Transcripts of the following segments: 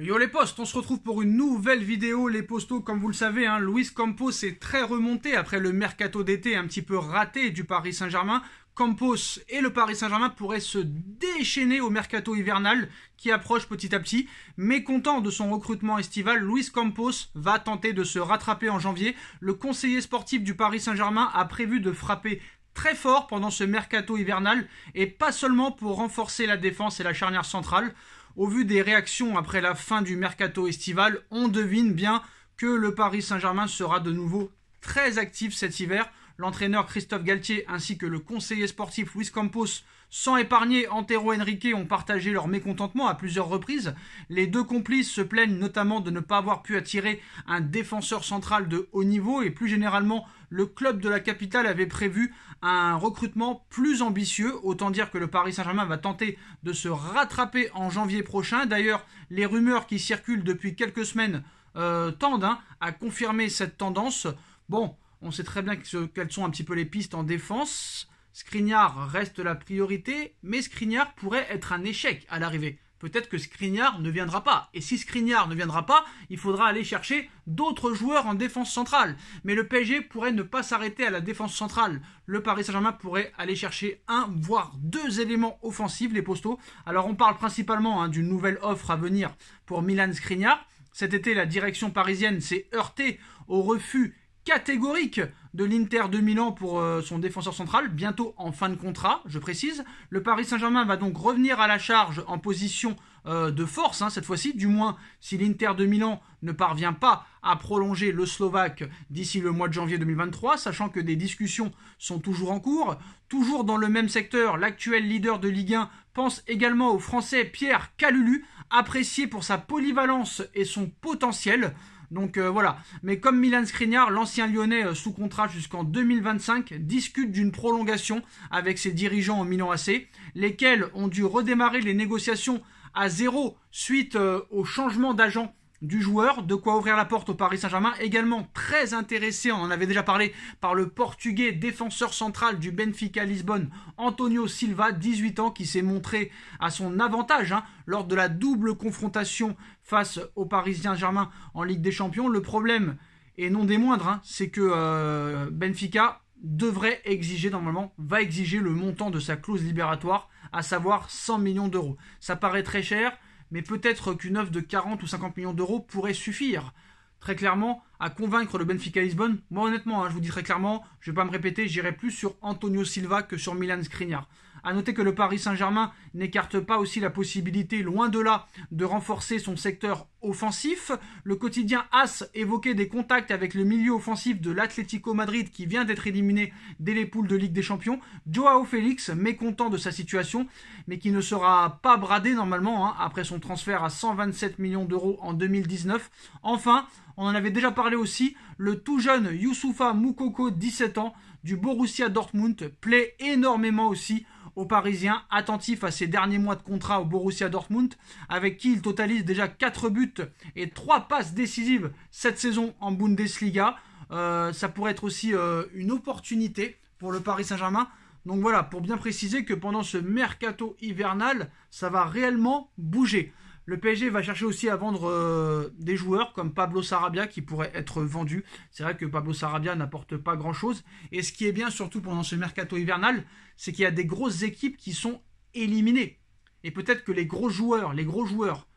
Yo les postes, on se retrouve pour une nouvelle vidéo les postaux. comme vous le savez, hein. Luis Campos est très remonté après le mercato d'été un petit peu raté du Paris Saint-Germain. Campos et le Paris Saint-Germain pourraient se déchaîner au mercato hivernal qui approche petit à petit. Mécontent de son recrutement estival, Luis Campos va tenter de se rattraper en janvier. Le conseiller sportif du Paris Saint-Germain a prévu de frapper très fort pendant ce mercato hivernal et pas seulement pour renforcer la défense et la charnière centrale. Au vu des réactions après la fin du mercato estival, on devine bien que le Paris Saint-Germain sera de nouveau très actif cet hiver L'entraîneur Christophe Galtier ainsi que le conseiller sportif Luis Campos, sans épargner Antero Henrique, ont partagé leur mécontentement à plusieurs reprises. Les deux complices se plaignent notamment de ne pas avoir pu attirer un défenseur central de haut niveau et plus généralement le club de la capitale avait prévu un recrutement plus ambitieux. Autant dire que le Paris Saint-Germain va tenter de se rattraper en janvier prochain. D'ailleurs, les rumeurs qui circulent depuis quelques semaines euh, tendent hein, à confirmer cette tendance. Bon, on sait très bien quelles sont un petit peu les pistes en défense. Skriniar reste la priorité, mais Skriniar pourrait être un échec à l'arrivée. Peut-être que Skriniar ne viendra pas. Et si Skriniar ne viendra pas, il faudra aller chercher d'autres joueurs en défense centrale. Mais le PSG pourrait ne pas s'arrêter à la défense centrale. Le Paris Saint-Germain pourrait aller chercher un, voire deux éléments offensifs, les postaux. Alors on parle principalement hein, d'une nouvelle offre à venir pour Milan Skriniar. Cet été, la direction parisienne s'est heurtée au refus catégorique de l'Inter de Milan pour euh, son défenseur central, bientôt en fin de contrat, je précise. Le Paris Saint-Germain va donc revenir à la charge en position euh, de force hein, cette fois-ci, du moins si l'Inter de Milan ne parvient pas à prolonger le Slovaque d'ici le mois de janvier 2023, sachant que des discussions sont toujours en cours. Toujours dans le même secteur, l'actuel leader de Ligue 1 pense également au Français Pierre Calulu, apprécié pour sa polyvalence et son potentiel. Donc euh, voilà. Mais comme Milan Skriniar, l'ancien Lyonnais euh, sous contrat jusqu'en 2025 discute d'une prolongation avec ses dirigeants au Milan AC, lesquels ont dû redémarrer les négociations à zéro suite euh, au changement d'agent du joueur, de quoi ouvrir la porte au Paris Saint-Germain. Également très intéressé, on en avait déjà parlé, par le portugais défenseur central du Benfica Lisbonne, Antonio Silva, 18 ans, qui s'est montré à son avantage hein, lors de la double confrontation face au Paris Saint-Germain en Ligue des Champions. Le problème, et non des moindres, hein, c'est que euh, Benfica devrait exiger normalement, va exiger le montant de sa clause libératoire, à savoir 100 millions d'euros. Ça paraît très cher, mais peut-être qu'une offre de 40 ou 50 millions d'euros pourrait suffire très clairement à convaincre le Benfica Lisbonne. Moi honnêtement, hein, je vous dis très clairement, je ne vais pas me répéter, j'irai plus sur Antonio Silva que sur Milan Skriniar. À noter que le Paris Saint-Germain n'écarte pas aussi la possibilité, loin de là, de renforcer son secteur offensif. Le quotidien AS évoquait des contacts avec le milieu offensif de l'Atlético Madrid qui vient d'être éliminé dès les poules de Ligue des Champions. Joao Félix, mécontent de sa situation, mais qui ne sera pas bradé normalement hein, après son transfert à 127 millions d'euros en 2019. Enfin, on en avait déjà parlé aussi, le tout jeune Youssoufa Moukoko, 17 ans, du Borussia Dortmund, plaît énormément aussi aux Parisiens, attentif à ses derniers mois de contrat au Borussia Dortmund, avec qui il totalise déjà 4 buts et 3 passes décisives cette saison en Bundesliga. Euh, ça pourrait être aussi euh, une opportunité pour le Paris Saint-Germain. Donc voilà, pour bien préciser que pendant ce mercato hivernal, ça va réellement bouger. Le PSG va chercher aussi à vendre euh, des joueurs comme Pablo Sarabia qui pourrait être vendu. C'est vrai que Pablo Sarabia n'apporte pas grand-chose. Et ce qui est bien surtout pendant ce mercato hivernal, c'est qu'il y a des grosses équipes qui sont éliminées. Et peut-être que les gros joueurs, les gros joueurs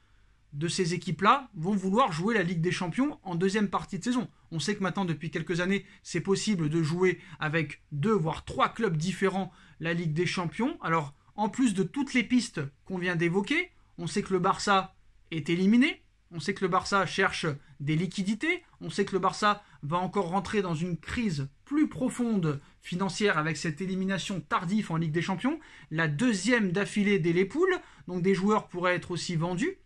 de ces équipes-là vont vouloir jouer la Ligue des Champions en deuxième partie de saison. On sait que maintenant, depuis quelques années, c'est possible de jouer avec deux, voire trois clubs différents la Ligue des Champions. Alors, en plus de toutes les pistes qu'on vient d'évoquer, on sait que le Barça est éliminé. On sait que le Barça cherche des liquidités. On sait que le Barça va encore rentrer dans une crise plus profonde financière avec cette élimination tardive en Ligue des Champions. La deuxième d'affilée dès les poules. Donc des joueurs pourraient être aussi vendus.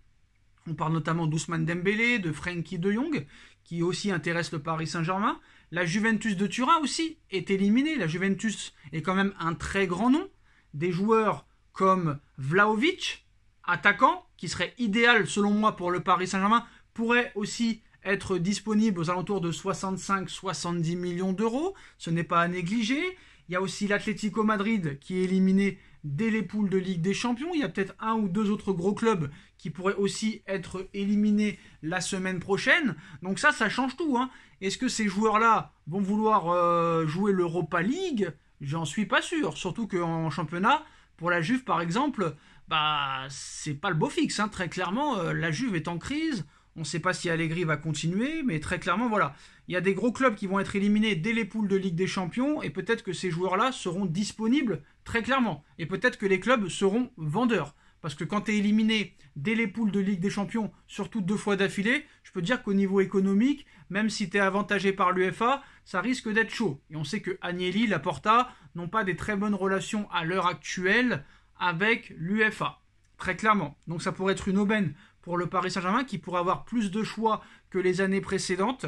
On parle notamment d'Ousmane Dembélé, de Frankie de Jong, qui aussi intéresse le Paris Saint-Germain. La Juventus de Turin aussi est éliminée. La Juventus est quand même un très grand nom. Des joueurs comme Vlaovic, attaquant, qui serait idéal selon moi pour le Paris Saint-Germain, pourrait aussi être disponible aux alentours de 65-70 millions d'euros. Ce n'est pas à négliger. Il y a aussi l'Atlético Madrid qui est éliminé dès les poules de Ligue des Champions. Il y a peut-être un ou deux autres gros clubs qui pourraient aussi être éliminés la semaine prochaine. Donc ça, ça change tout. Hein. Est-ce que ces joueurs-là vont vouloir euh, jouer l'Europa League J'en suis pas sûr. Surtout qu'en championnat, pour la Juve par exemple, bah c'est pas le beau fixe. Hein. Très clairement, euh, la Juve est en crise. On ne sait pas si Allegri va continuer, mais très clairement, voilà. Il y a des gros clubs qui vont être éliminés dès les poules de Ligue des Champions, et peut-être que ces joueurs-là seront disponibles très clairement. Et peut-être que les clubs seront vendeurs. Parce que quand tu es éliminé dès les poules de Ligue des Champions, surtout deux fois d'affilée, je peux dire qu'au niveau économique, même si tu es avantagé par l'UFA, ça risque d'être chaud. Et on sait que Agnelli, Laporta n'ont pas des très bonnes relations à l'heure actuelle avec l'UFA, très clairement. Donc ça pourrait être une aubaine pour le Paris Saint-Germain qui pourrait avoir plus de choix que les années précédentes.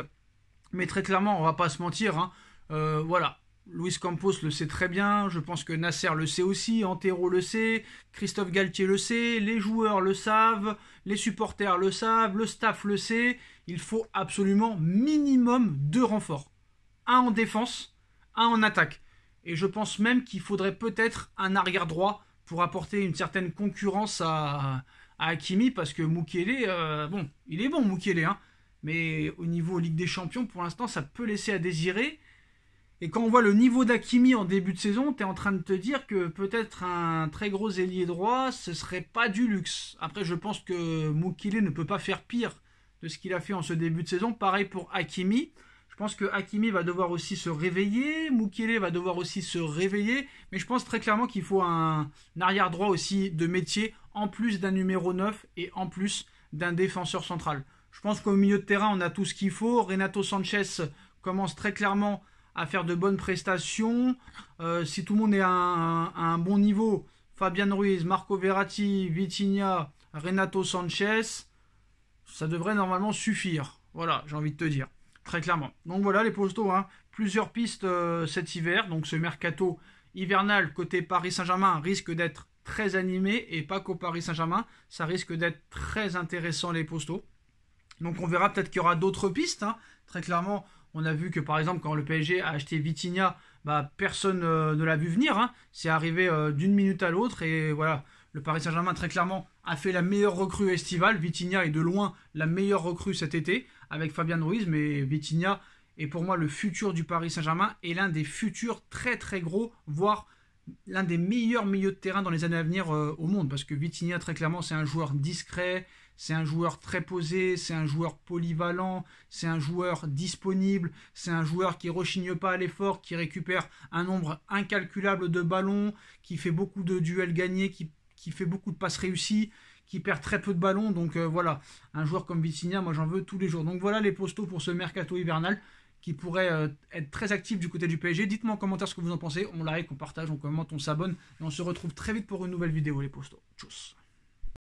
Mais très clairement, on ne va pas se mentir, hein. euh, voilà. Luis Campos le sait très bien, je pense que Nasser le sait aussi, Antero le sait, Christophe Galtier le sait, les joueurs le savent, les supporters le savent, le staff le sait. Il faut absolument minimum deux renforts. Un en défense, un en attaque. Et je pense même qu'il faudrait peut-être un arrière droit pour apporter une certaine concurrence à, Akimi Hakimi parce que Mukele, euh, bon, il est bon Mukele, hein, mais au niveau Ligue des Champions, pour l'instant, ça peut laisser à désirer. Et quand on voit le niveau d'Akimi en début de saison, tu es en train de te dire que peut-être un très gros ailier droit, ce serait pas du luxe. Après, je pense que Mukele ne peut pas faire pire de ce qu'il a fait en ce début de saison. Pareil pour Akimi. Je pense que Hakimi va devoir aussi se réveiller, Mukele va devoir aussi se réveiller, mais je pense très clairement qu'il faut un, arrière droit aussi de métier, en plus d'un numéro 9 et en plus d'un défenseur central. Je pense qu'au milieu de terrain, on a tout ce qu'il faut. Renato Sanchez commence très clairement à faire de bonnes prestations. Euh, si tout le monde est à un, à un, bon niveau, Fabian Ruiz, Marco Verratti, Vitinha, Renato Sanchez, ça devrait normalement suffire. Voilà, j'ai envie de te dire très clairement. Donc voilà les postos, hein. plusieurs pistes euh, cet hiver. Donc ce mercato hivernal côté Paris Saint-Germain risque d'être très animé et pas qu'au Paris Saint-Germain, ça risque d'être très intéressant les postaux. Donc on verra peut-être qu'il y aura d'autres pistes. Hein. Très clairement, on a vu que par exemple quand le PSG a acheté Vitinha, bah, personne euh, ne l'a vu venir. Hein. C'est arrivé euh, d'une minute à l'autre et voilà. Le Paris Saint-Germain, très clairement, a fait la meilleure recrue estivale. Vitigna est de loin la meilleure recrue cet été avec Fabian Ruiz, mais Vitinha est pour moi le futur du Paris Saint-Germain et l'un des futurs très très gros, voire l'un des meilleurs milieux de terrain dans les années à venir euh, au monde. Parce que Vitinha, très clairement, c'est un joueur discret, c'est un joueur très posé, c'est un joueur polyvalent, c'est un joueur disponible, c'est un joueur qui rechigne pas à l'effort, qui récupère un nombre incalculable de ballons, qui fait beaucoup de duels gagnés, qui, qui fait beaucoup de passes réussies qui perd très peu de ballons. Donc euh, voilà, un joueur comme Vicinia, moi j'en veux tous les jours. Donc voilà les postaux pour ce mercato hivernal qui pourrait euh, être très actif du côté du PSG. Dites-moi en commentaire ce que vous en pensez. On like, on partage, on commente, on s'abonne. Et on se retrouve très vite pour une nouvelle vidéo les postaux. Tchuss